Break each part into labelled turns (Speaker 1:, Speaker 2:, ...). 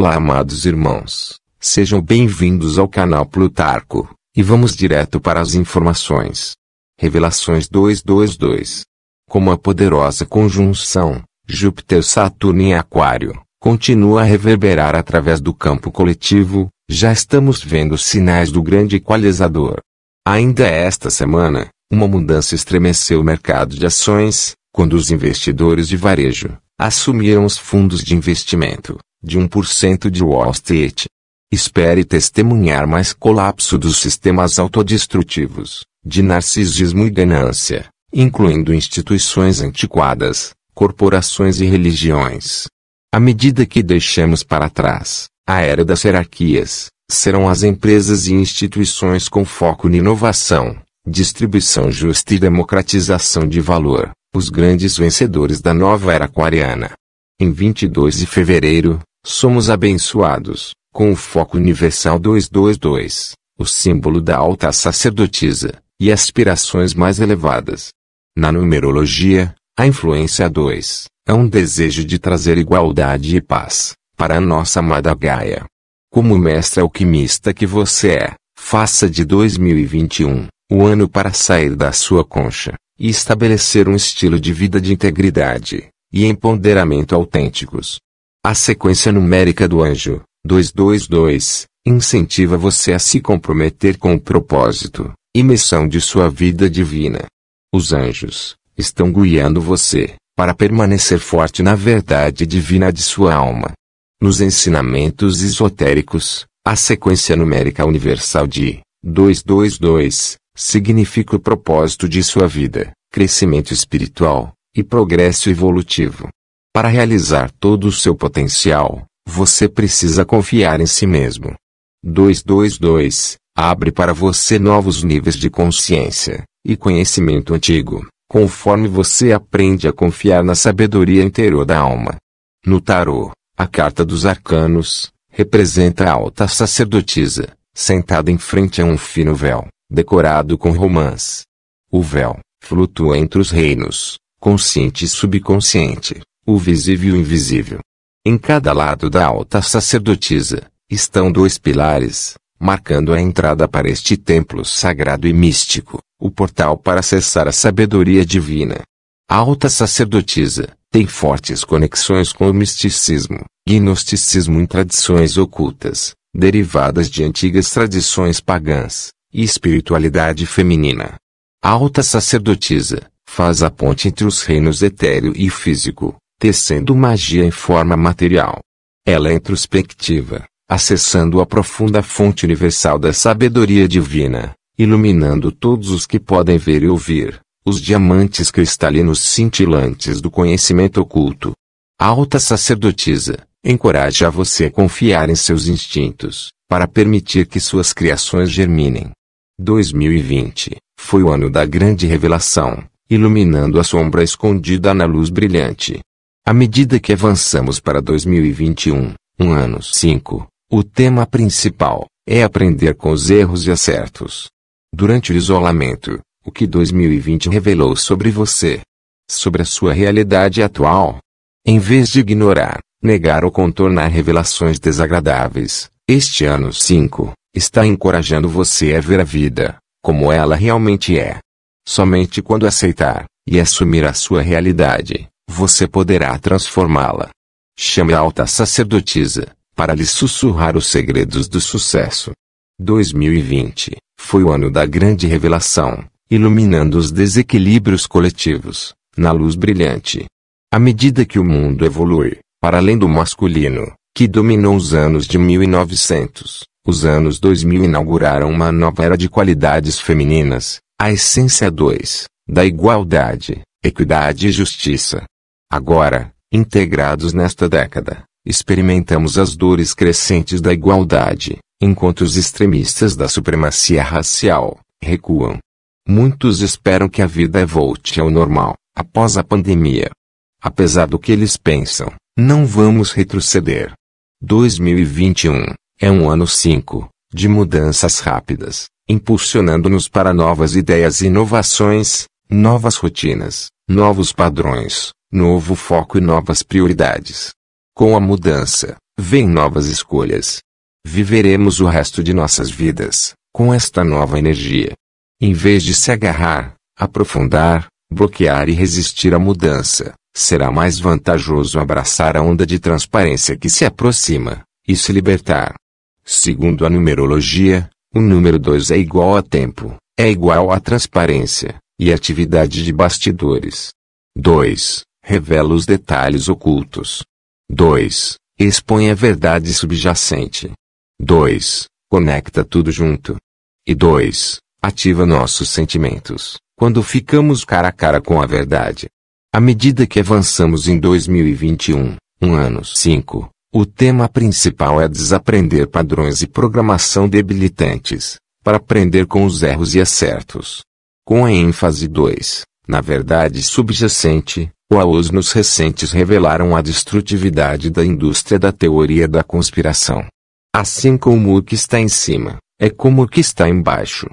Speaker 1: Olá, amados irmãos. Sejam bem-vindos ao canal Plutarco, e vamos direto para as informações. Revelações 222. Como a poderosa conjunção Júpiter-Saturno em Aquário continua a reverberar através do campo coletivo, já estamos vendo sinais do grande equalizador. Ainda esta semana, uma mudança estremeceu o mercado de ações, quando os investidores de varejo assumiram os fundos de investimento de 1% de Wall Street. Espere testemunhar mais colapso dos sistemas autodestrutivos, de narcisismo e ganância, incluindo instituições antiquadas, corporações e religiões. À medida que deixemos para trás a era das hierarquias, serão as empresas e instituições com foco na inovação, distribuição justa e democratização de valor, os grandes vencedores da nova era aquariana. Em 22 de fevereiro, somos abençoados, com o foco universal 222, o símbolo da alta sacerdotisa, e aspirações mais elevadas. Na numerologia, a influência 2 é um desejo de trazer igualdade e paz para a nossa amada Gaia. Como mestre alquimista que você é, faça de 2021 o ano para sair da sua concha e estabelecer um estilo de vida de integridade e empoderamento autênticos. A sequência numérica do anjo, 222, incentiva você a se comprometer com o propósito e missão de sua vida divina. Os anjos estão guiando você para permanecer forte na verdade divina de sua alma. Nos ensinamentos esotéricos, a sequência numérica universal de 222 significa o propósito de sua vida, crescimento espiritual, e progresso evolutivo. Para realizar todo o seu potencial, você precisa confiar em si mesmo. 222 abre para você novos níveis de consciência e conhecimento antigo, conforme você aprende a confiar na sabedoria interior da alma. No tarô, a carta dos arcanos representa a alta sacerdotisa, sentada em frente a um fino véu, decorado com romãs. O véu flutua entre os reinos, consciente e subconsciente, o visível e o invisível. Em cada lado da alta sacerdotisa, estão dois pilares, marcando a entrada para este templo sagrado e místico, o portal para acessar a sabedoria divina. A alta sacerdotisa tem fortes conexões com o misticismo, gnosticismo e tradições ocultas, derivadas de antigas tradições pagãs, e espiritualidade feminina. A alta sacerdotisa faz a ponte entre os reinos etéreo e físico, tecendo magia em forma material. Ela é introspectiva, acessando a profunda fonte universal da sabedoria divina, iluminando todos os que podem ver e ouvir, os diamantes cristalinos cintilantes do conhecimento oculto. A alta sacerdotisa encoraja você a confiar em seus instintos, para permitir que suas criações germinem. 2020 foi o ano da grande revelação, iluminando a sombra escondida na luz brilhante. À medida que avançamos para 2021, um ano 5, o tema principal é aprender com os erros e acertos. Durante o isolamento, o que 2020 revelou sobre você, sobre a sua realidade atual. Em vez de ignorar, negar ou contornar revelações desagradáveis, este ano 5 está encorajando você a ver a vida como ela realmente é. Somente quando aceitar e assumir a sua realidade, você poderá transformá-la. Chame a alta sacerdotisa para lhe sussurrar os segredos do sucesso. 2020 foi o ano da grande revelação, iluminando os desequilíbrios coletivos na luz brilhante. À medida que o mundo evolui, para além do masculino, que dominou os anos de 1900, os anos 2000 inauguraram uma nova era de qualidades femininas, a essência 2, da igualdade, equidade e justiça. Agora, integrados nesta década, experimentamos as dores crescentes da igualdade, enquanto os extremistas da supremacia racial recuam. Muitos esperam que a vida volte ao normal, após a pandemia. Apesar do que eles pensam, não vamos retroceder. 2021 é um ano 5 de mudanças rápidas, impulsionando-nos para novas ideias e inovações, novas rotinas, novos padrões, novo foco e novas prioridades. Com a mudança, vêm novas escolhas. Viveremos o resto de nossas vidas com esta nova energia. Em vez de se agarrar, aprofundar, bloquear e resistir à mudança, será mais vantajoso abraçar a onda de transparência que se aproxima e se libertar. Segundo a numerologia, o número 2 é igual a tempo, é igual a transparência, e atividade de bastidores. 2. Revela os detalhes ocultos. 2. Expõe a verdade subjacente. 2. Conecta tudo junto. E 2. Ativa nossos sentimentos, quando ficamos cara a cara com a verdade. À medida que avançamos em 2021, um ano 5, o tema principal é desaprender padrões e programação debilitantes, para aprender com os erros e acertos. Com a ênfase 2, na verdade subjacente, os nos recentes revelaram a destrutividade da indústria da teoria da conspiração. Assim como o que está em cima, é como o que está embaixo.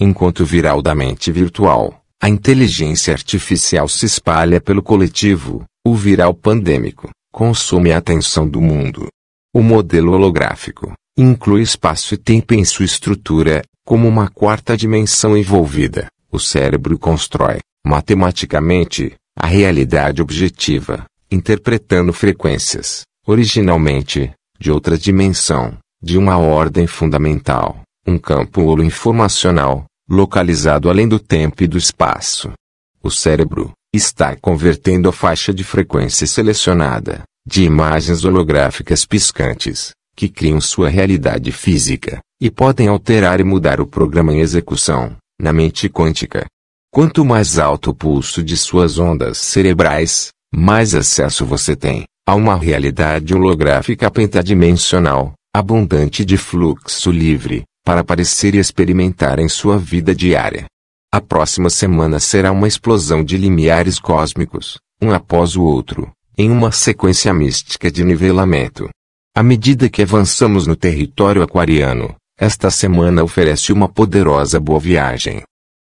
Speaker 1: Enquanto viral da mente virtual, a inteligência artificial se espalha pelo coletivo, o viral pandêmico, Consome a atenção do mundo. O modelo holográfico inclui espaço e tempo em sua estrutura, como uma quarta dimensão envolvida. O cérebro constrói, matematicamente, a realidade objetiva, interpretando frequências, originalmente, de outra dimensão, de uma ordem fundamental, um campo holo-informacional, localizado além do tempo e do espaço. O cérebro, está convertendo a faixa de frequência selecionada de imagens holográficas piscantes, que criam sua realidade física, e podem alterar e mudar o programa em execução, na mente quântica. Quanto mais alto o pulso de suas ondas cerebrais, mais acesso você tem a uma realidade holográfica pentadimensional, abundante de fluxo livre, para aparecer e experimentar em sua vida diária. A próxima semana será uma explosão de limiares cósmicos, um após o outro, em uma sequência mística de nivelamento. À medida que avançamos no território aquariano, esta semana oferece uma poderosa boa viagem.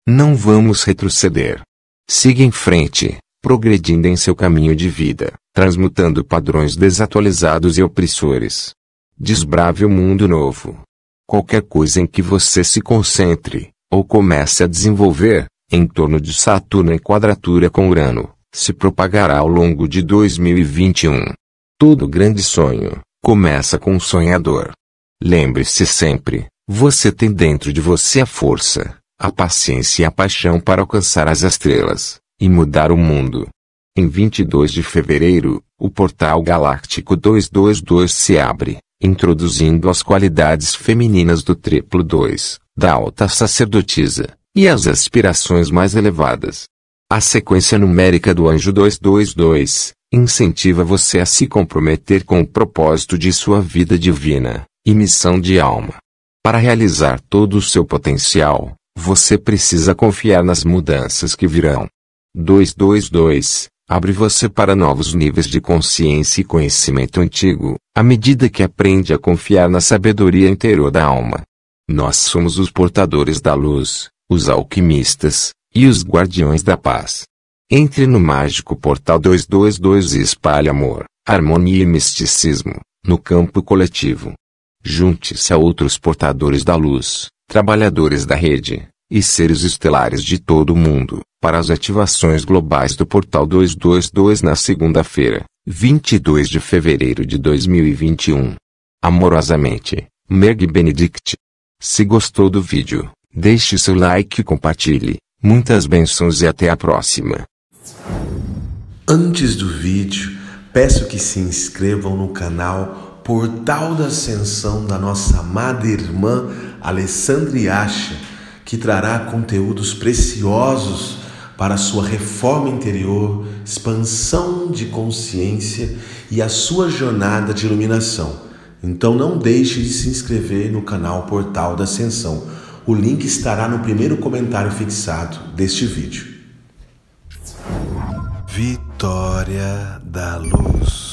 Speaker 1: Não vamos retroceder. Siga em frente, progredindo em seu caminho de vida, transmutando padrões desatualizados e opressores. Desbrave o mundo novo. Qualquer coisa em que você se concentre, ou comece a desenvolver, em torno de Saturno em quadratura com Urano, se propagará ao longo de 2021. Todo grande sonho começa com um sonhador. Lembre-se sempre, você tem dentro de você a força, a paciência e a paixão para alcançar as estrelas e mudar o mundo. Em 22 de fevereiro, o portal galáctico 222 se abre introduzindo as qualidades femininas do triplo 2, da alta sacerdotisa, e as aspirações mais elevadas. A sequência numérica do anjo 222 incentiva você a se comprometer com o propósito de sua vida divina e missão de alma. Para realizar todo o seu potencial, você precisa confiar nas mudanças que virão. 222 abre você para novos níveis de consciência e conhecimento antigo, à medida que aprende a confiar na sabedoria interior da alma. Nós somos os portadores da luz, os alquimistas, e os guardiões da paz. Entre no mágico portal 222 e espalhe amor, harmonia e misticismo, no campo coletivo. Junte-se a outros portadores da luz, trabalhadores da rede, e seres estelares de todo o mundo, para as ativações globais do Portal 222 na segunda-feira, 22 de fevereiro de 2021. Amorosamente, Meg Benedict. Se gostou do vídeo, deixe seu like e compartilhe. Muitas bênçãos e até a próxima. Antes do vídeo, peço que se inscrevam no canal Portal da Ascensão da nossa amada irmã Alessandra Acha, que trará conteúdos preciosos para sua reforma interior, expansão de consciência e a sua jornada de iluminação. Então não deixe de se inscrever no canal Portal da Ascensão. O link estará no primeiro comentário fixado deste vídeo. Vitória da Luz